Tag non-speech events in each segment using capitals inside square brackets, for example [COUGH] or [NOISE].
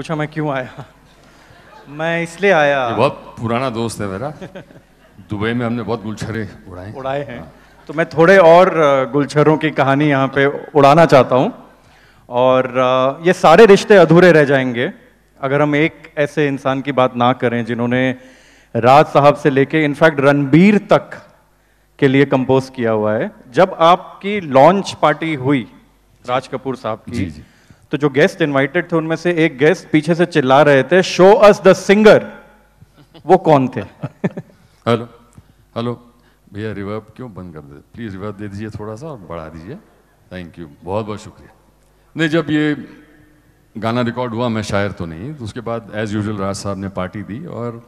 पूछा मैं क्यों आया मैं इसलिए आया बहुत पुराना दोस्त है मेरा दुबई में हमने बहुत गुलछरे उड़ाए उड़ाए हैं तो मैं थोड़े और गुलछरों की कहानी यहाँ पे उड़ाना चाहता हूँ और ये सारे रिश्ते अधूरे रह जाएंगे अगर हम एक ऐसे इंसान की बात ना करें जिन्होंने राज साहब से लेके इनफैक्ट रणबीर तक के लिए कंपोज किया हुआ है जब आपकी लॉन्च पार्टी हुई राज कपूर साहब की जी जी। तो जो गेस्ट इनवाइटेड थे उनमें से एक गेस्ट पीछे से चिल्ला रहे थे शो अस द सिंगर वो कौन थे हेलो हेलो भैया रिवर्ब क्यों बंद कर दे प्लीज रिवर्ब दे दीजिए थोड़ा सा और बढ़ा दीजिए थैंक यू बहुत बहुत शुक्रिया नहीं जब ये गाना रिकॉर्ड हुआ मैं शायर तो नहीं तो उसके बाद एज यूजल राज साहब ने पार्टी दी और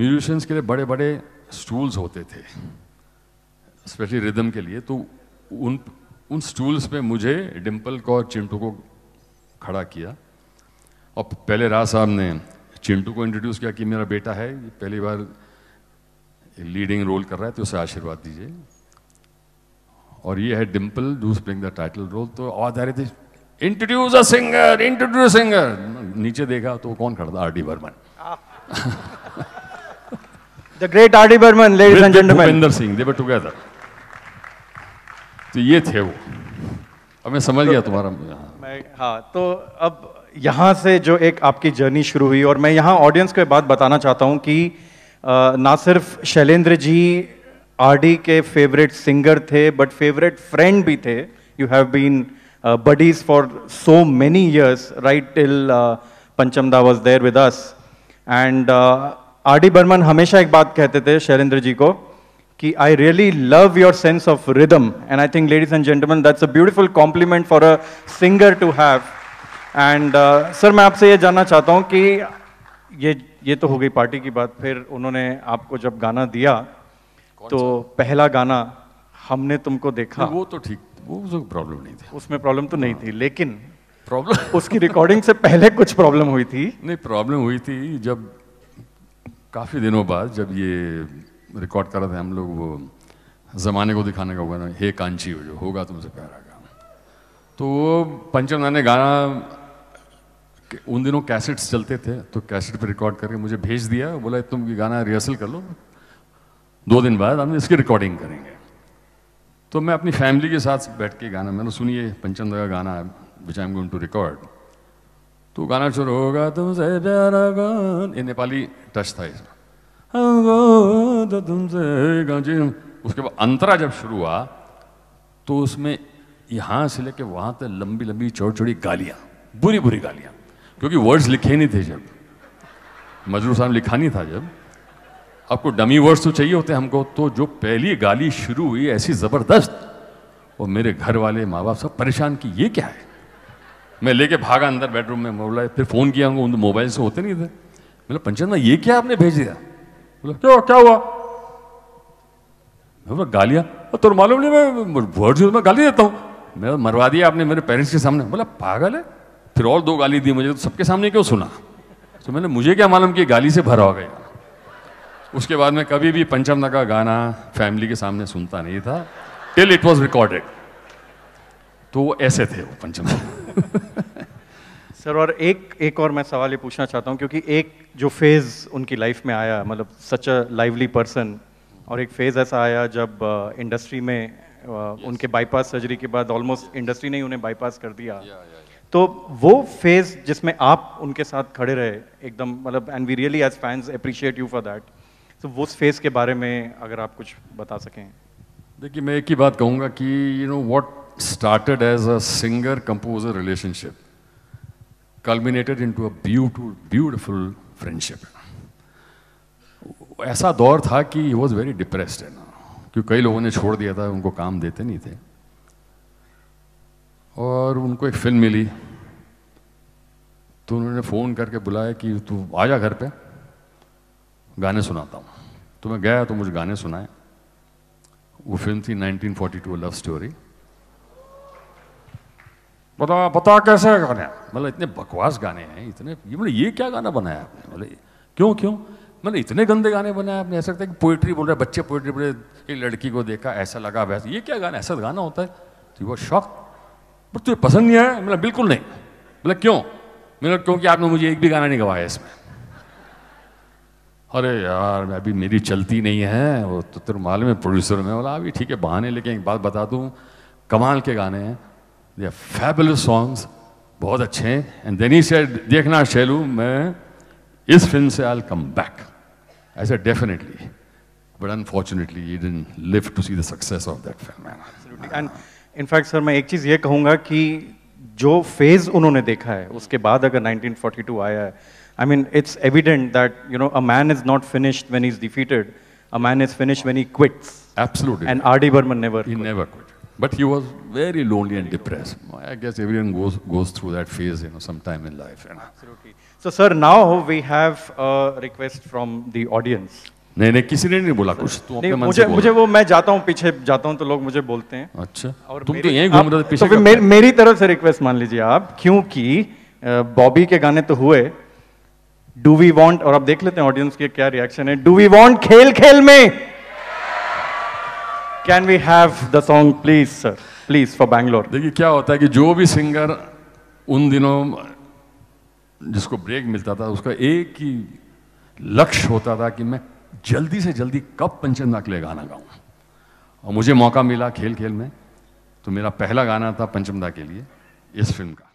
म्यूजिशंस के लिए बड़े बड़े स्टूल्स होते थे स्पेशली रिदम के लिए तो उन उन स्टूल्स पे मुझे डिम्पल को और चिंटू को खड़ा किया और पहले राज साहब ने चिंटू को इंट्रोड्यूस किया कि मेरा बेटा है पहली बार लीडिंग रोल कर रहा है तो उसे आशीर्वाद दीजिए और ये है Dimple does playing the title role तो आवाज आ रही थी introduce a singer introduce singer नीचे देखा तो कौन खड़ा था R D Burman the great R D Burman ladies and gentlemen since they were together तो ये थे वो अब मैं समझ तो, गया तुम्हारा मैं हाँ तो अब यहाँ से जो एक आपकी जर्नी शुरू हुई और मैं यहाँ ऑडियंस को एक बात बताना चाहता हूँ कि ना सिर्फ शैलेंद्र जी आरडी के फेवरेट सिंगर थे बट फेवरेट फ्रेंड भी थे you have been buddies for so many years right till Pancham da was there with us and R D Burman हमेशा एक बात कहते थे शैलेंद्र जी को कि I really love your sense of rhythm and I think ladies and gentlemen that's a beautiful compliment for a singer to have and sir मैं आपसे ये जानना चाहता हूँ कि ये ये तो हो गई पार्टी की बात फिर उन्होंने आपको जब गाना दिया तो पहला गाना हमने तुमको देखा वो तो ठीक वो तो प्रॉब्लम नहीं थी उसमें प्रॉब्लम तो नहीं हाँ। थी लेकिन प्रॉब्लम [LAUGHS] उसकी रिकॉर्डिंग से पहले कुछ प्रॉब्लम हुई थी नहीं प्रॉब्लम हुई थी जब काफ़ी दिनों बाद जब ये रिकॉर्ड कर रहे थे हम लोग वो ज़माने को दिखाने का होगा हे कांची हो जो होगा तुमसे प्यारा गाना तो वो पंचम ने गाना उन दिनों कैसेट्स चलते थे तो कैसेट पर रिकॉर्ड करके मुझे भेज दिया बोला तुम ये गाना रिहर्सल कर लो दो दिन बाद हम इसकी रिकॉर्डिंग करेंगे तो मैं अपनी फैमिली के साथ बैठ के गाना मैंने सुनिए पंचम का गाना which I am going to record तो गाना शुरू होगा तुमसे प्यारा गान ये नेपाली टच था इसमें जी उसके बाद अंतरा जब शुरू हुआ तो उसमें यहां से लेके वहां तक लंबी लंबी छोटी छोटी गालियां बुरी बुरी गालियां क्योंकि वर्ड्स लिखे नहीं थे जब मजरूर साहब लिखा नहीं था जब आपको डमी वर्ड्स तो चाहिए होते हमको तो जो पहली गाली शुरू हुई ऐसी ज़बरदस्त और मेरे घर वाले माँ बाप सब परेशान कि ये क्या है मैं लेके भागा अंदर बेडरूम में बोला फिर फ़ोन किया उनको मोबाइल से होते नहीं थे मतलब पंचायत ये क्या आपने भेज दिया बोला क्या क्या हुआ मैं बोला गालियां और तुम मालूम नहीं मैं वर्ड से मैं गाली देता हूँ मैं मरवा दिया आपने मेरे पेरेंट्स के सामने बोला पागल है फिर और दो गाली दी मुझे तो सबके सामने क्यों सुना तो मैंने मुझे क्या मालूम कि गाली से भरा हो गया उसके बाद में कभी भी पंचम का गाना फैमिली के सामने सुनता नहीं था टिल इट वॉज रिकॉर्डेड तो वो ऐसे थे वो पंचम सर और एक एक और मैं सवाल ये पूछना चाहता हूँ क्योंकि एक जो फेज़ उनकी लाइफ में आया मतलब सच अ लाइवली पर्सन और एक फेज़ ऐसा आया जब इंडस्ट्री uh, में uh, yes. उनके बाईपास सर्जरी के बाद ऑलमोस्ट yes. इंडस्ट्री ने ही उन्हें बाईपास कर दिया yeah, yeah, yeah. तो वो फेज़ जिसमें आप उनके साथ खड़े रहे एकदम मतलब and we really as fans appreciate you for that तो वो उस फेज़ के बारे में अगर आप कुछ बता सकें देखिए मैं एक ही बात कहूँगा कि you know what started as a singer composer relationship culminated into a beautiful, beautiful friendship. ऐसा दौर था कि ही वॉज वेरी डिप्रेस है ना क्योंकि कई लोगों ने छोड़ दिया था उनको काम देते नहीं थे और उनको एक फिल्म मिली तो उन्होंने फ़ोन करके बुलाया कि तू आ जा घर पर गाने सुनाता हूँ तो मैं गया तो मुझे गाने सुनाए वो फिल्म थी nineteen forty two love story बता बता कैसे गाने मतलब इतने बकवास गाने हैं इतने ये मतलब ये क्या गाना बनाया आपने मतलब क्यों क्यों मतलब इतने गंदे गाने बनाए आपने ऐसा लगता है कि पोइट्री बोल रहे बच्चे पोइट्री बोल रहे एक लड़की को देखा ऐसा लगा वैसा ये क्या गाना ऐसा गाना होता है तो वो शौक पर तुझे पसंद नहीं आया मतलब बिल्कुल नहीं मतलब क्यों मतलब क्योंकि आपने मुझे एक भी गाना नहीं गवाया इसमें अरे यार मैं अभी मेरी चलती नहीं है वो तो तेरे मालूम में प्रोड्यूसर में बोला अभी ठीक है बहाने लेकिन एक बात बता दूँ कमाल के गाने हैं They are fabulous songs. And then he said, Dekhna Shailu, is fin se I'll come back. I said, definitely. But unfortunately, he didn't live to see the success of that film. Absolutely. And in fact, sir, I'll say one thing, that the phase they've seen, after 1942, I mean, it's evident that, a man is not finished when he's defeated. A man is finished when he quits. Absolutely. And R.D. Burman never He never quit. But he was very lonely and depressed. I guess everyone goes, goes through that phase, you know, sometime in life. You know. Absolutely. So, sir, now we have a request from the audience. नहीं नहीं किसी ने नहीं बोला कुछ तुम अपने मन मुझे, से मुझे वो मैं जाता हूँ पीछे जाता हूँ तो लोग मुझे बोलते हैं अच्छा और तुम तो यहीं घूम रहे थे पीछे तो मेर, मेरी तरफ से रिक्वेस्ट मान लीजिए आप क्योंकि बॉबी के गाने तो हुए डू वी वांट और आप देख लेते हैं ऑडियंस के क्या रिएक्शन है डू वी वांट खेल खेल में can we have the song please sir please for Bangalore देखिए क्या होता है कि जो भी सिंगर उन दिनों जिसको ब्रेक मिलता था उसका एक ही लक्ष्य होता था कि मैं जल्दी से जल्दी कब के लिए गाना गाऊं और मुझे मौका मिला खेल खेल में तो मेरा पहला गाना था पंचमदा के लिए इस फिल्म का